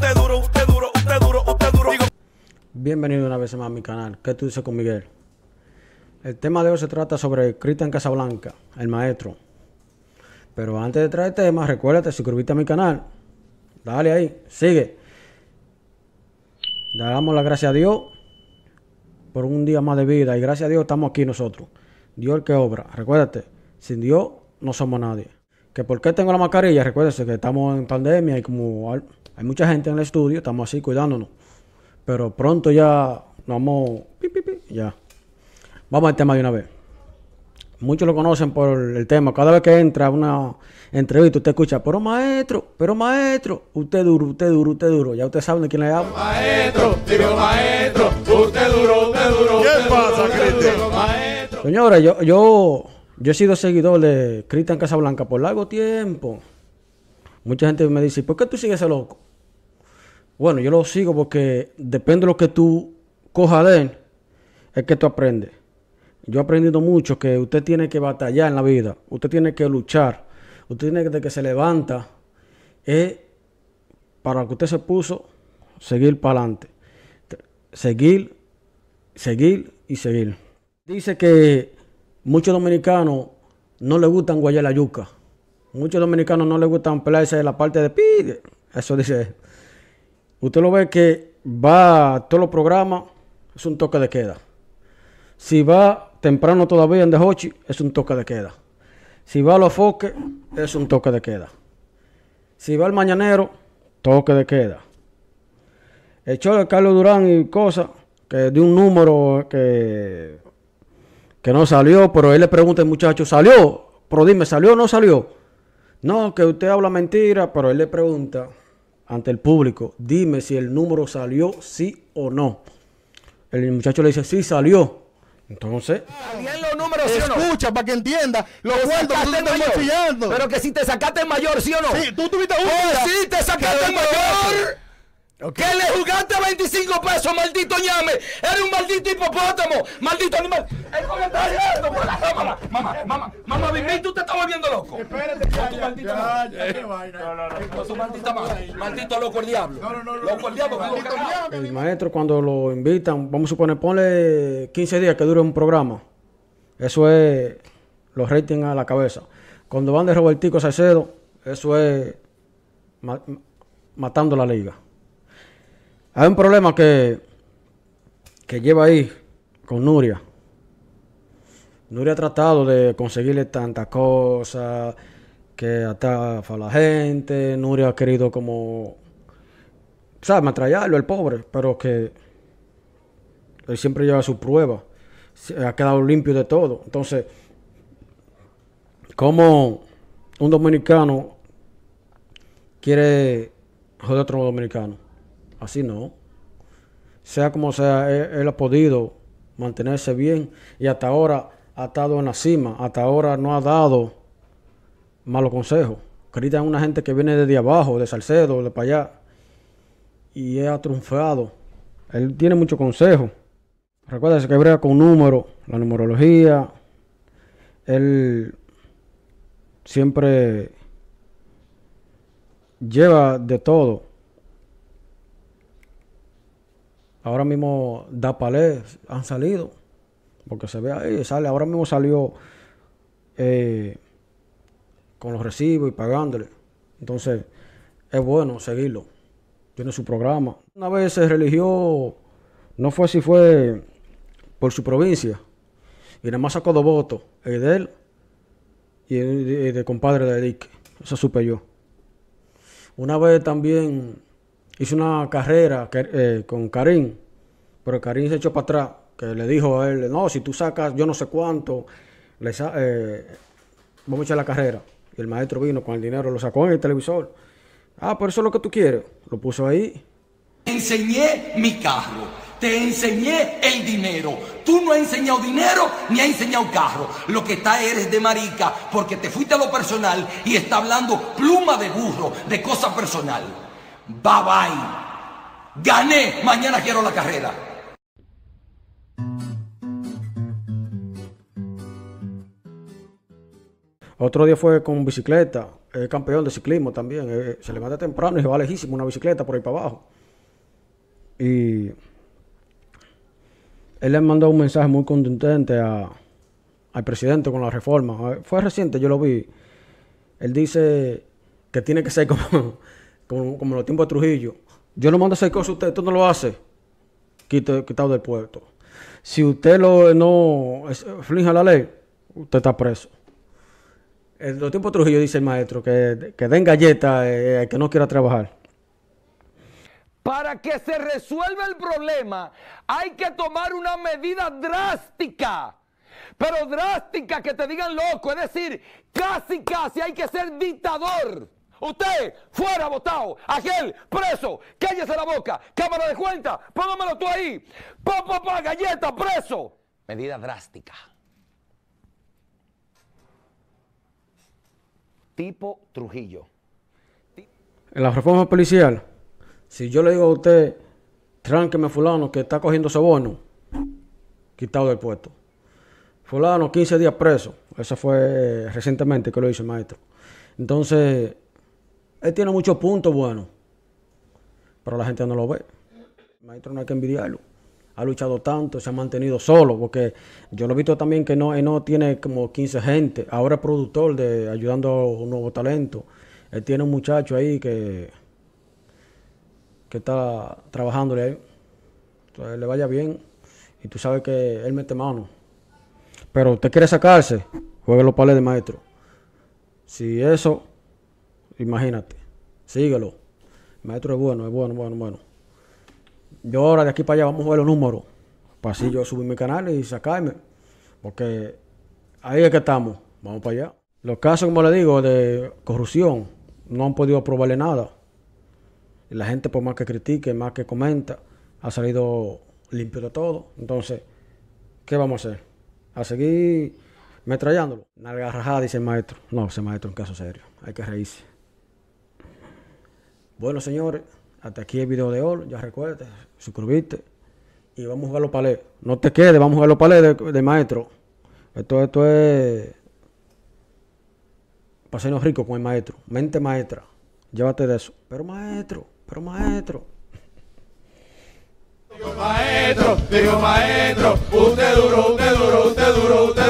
usted duro, usted duro, usted duro, usted duro. Bienvenido una vez más a mi canal. ¿Qué tú dices con Miguel? El tema de hoy se trata sobre Cristian Casablanca, el maestro. Pero antes de traer tema, recuérdate suscribirte a mi canal. Dale ahí, sigue. Le damos las gracias a Dios por un día más de vida y gracias a Dios estamos aquí nosotros. Dios el que obra. Recuérdate, sin Dios no somos nadie. ¿Que por qué tengo la mascarilla? Recuérdese que estamos en pandemia y como hay mucha gente en el estudio, estamos así cuidándonos. Pero pronto ya nos vamos. ya. Vamos al tema de una vez. Muchos lo conocen por el tema. Cada vez que entra una entrevista, usted escucha, pero maestro, pero maestro, usted duro, usted duro, usted duro. Ya usted sabe de quién le habla. Maestro, digo maestro, usted duro, usted duro. ¿Qué pasa, Cristian? Señora, yo, yo, yo he sido seguidor de Cristian Casablanca por largo tiempo. Mucha gente me dice, ¿por qué tú sigues ese loco? Bueno, yo lo sigo porque depende de lo que tú cojas de él, es que tú aprendes. Yo he aprendido mucho que usted tiene que batallar en la vida, usted tiene que luchar, usted tiene que, de que se levanta. Es para lo que usted se puso, seguir para adelante. Seguir, seguir y seguir. Dice que muchos dominicanos no les gustan guayar la yuca. Muchos dominicanos no les gustan pelarse la parte de pide, Eso dice. Usted lo ve que va a todos los programas, es un toque de queda. Si va temprano todavía en Dejochi, es un toque de queda. Si va a los foques, es un toque de queda. Si va al mañanero, toque de queda. El de Carlos Durán y cosas, que de un número que, que no salió, pero él le pregunta al muchacho, ¿salió? Pero dime, ¿salió o no salió? No, que usted habla mentira, pero él le pregunta ante el público. Dime si el número salió sí o no. El muchacho le dice, sí, salió. Entonces, Salían los números, ¿sí o no? escucha para que entienda los cuartos que tú te mayor, Pero que si te sacaste el mayor, ¿sí o no? Sí, tú tuviste un. Oh, sí, te sacaste el mayor. Okay. Que le jugaste 25 pesos, maldito ñame. Eres un maldito hipopótamo, maldito animal. El comentario esto por la cámara. Mamá, mamá, mamá, mamá, tú Espérate, loco el diablo. el maestro cuando lo invitan, vamos a suponer, ponle 15 días que dure un programa. Eso es los ratings a la cabeza. Cuando van de Robertico Salcedo, eso es matando la liga. Hay un problema que, que lleva ahí con Nuria no ha tratado de conseguirle tantas cosas que hasta a la gente, no ha querido como, ¿sabes? Matrallarlo, el pobre, pero que él siempre lleva su prueba, Se ha quedado limpio de todo. Entonces, como un dominicano quiere joder a otro dominicano? Así no. Sea como sea, él ha podido mantenerse bien y hasta ahora atado estado en la cima, hasta ahora no ha dado malos consejos. crita es una gente que viene desde abajo, de Salcedo, de para allá, y ha triunfado. Él tiene mucho consejo. Recuerda que brega con números, la numerología. Él siempre lleva de todo. Ahora mismo ...da palés, han salido. Porque se ve ahí, sale, ahora mismo salió eh, con los recibos y pagándole. Entonces, es bueno seguirlo. Tiene su programa. Una vez se religió, no fue si fue por su provincia. Y nada más sacó dos votos, de él y de, compadre de Dick. Eso supe yo. Una vez también hizo una carrera eh, con Karim, pero Karim se echó para atrás que le dijo a él, no, si tú sacas yo no sé cuánto, le eh, vamos a echar la carrera. Y el maestro vino con el dinero, lo sacó en el televisor. Ah, por eso es lo que tú quieres. Lo puso ahí. enseñé mi carro, te enseñé el dinero. Tú no has enseñado dinero ni has enseñado carro. Lo que está eres de marica porque te fuiste a lo personal y está hablando pluma de burro, de cosa personal. Bye bye. Gané, mañana quiero la carrera. Otro día fue con bicicleta, es campeón de ciclismo también. Eh, se le levanta temprano y se va lejísimo una bicicleta por ahí para abajo. Y él le mandó un mensaje muy contundente al presidente con la reforma. Eh, fue reciente, yo lo vi. Él dice que tiene que ser como, como, como los tiempos de Trujillo. Yo no mando a hacer cosas, usted, usted no lo hace. Quito, quitado del puerto. Si usted lo, no flinja la ley, usted está preso. En los tiempos Trujillo dice el maestro que, den galletas al eh, eh, que no quiera trabajar. Para que se resuelva el problema hay que tomar una medida drástica, pero drástica que te digan loco, es decir, casi casi hay que ser dictador. Usted, fuera votado. Aquel, preso. Cállese la boca. Cámara de cuenta. Póngamelo tú ahí. Papá, pa, galleta, preso. Medida drástica. tipo Trujillo. En la reforma policial, si yo le digo a usted, tránqueme fulano que está cogiendo soborno, quitado del puesto. Fulano, 15 días preso. Eso fue eh, recientemente que lo hizo el maestro. Entonces, él tiene muchos puntos buenos, pero la gente no lo ve. maestro no hay que envidiarlo ha luchado tanto, se ha mantenido solo, porque yo lo he visto también que no, eh, no tiene como 15 gente, ahora es productor de ayudando a un nuevo talento. Él tiene un muchacho ahí que, que está trabajándole ahí. Entonces le vaya bien y tú sabes que él mete mano. Pero usted quiere sacarse, juegue los pales de maestro. Si eso, imagínate, síguelo. maestro es bueno, es bueno, bueno, bueno yo ahora de aquí para allá vamos a ver los números. Para así yo subir mi canal y sacarme. Porque ahí es que estamos. Vamos para allá. Los casos, como le digo, de corrupción, no han podido probarle nada. la gente, por más que critique, más que comenta, ha salido limpio de todo. Entonces, ¿qué vamos a hacer? A seguir metrallándolo. Nalga rajada, dice el maestro. No, ese maestro es un caso serio. Hay que reírse. Bueno, señores. Hasta aquí el video de hoy. Ya recuerda, suscribiste Y vamos a jugar los palés. No te quedes, vamos a jugar los palés de, maestro. Esto, esto es. Pasenos rico con el maestro. Mente maestra. Llévate de eso. Pero maestro, pero maestro. Digo maestro, digo maestro. Usted duro, usted duro, usted duro, usted duro.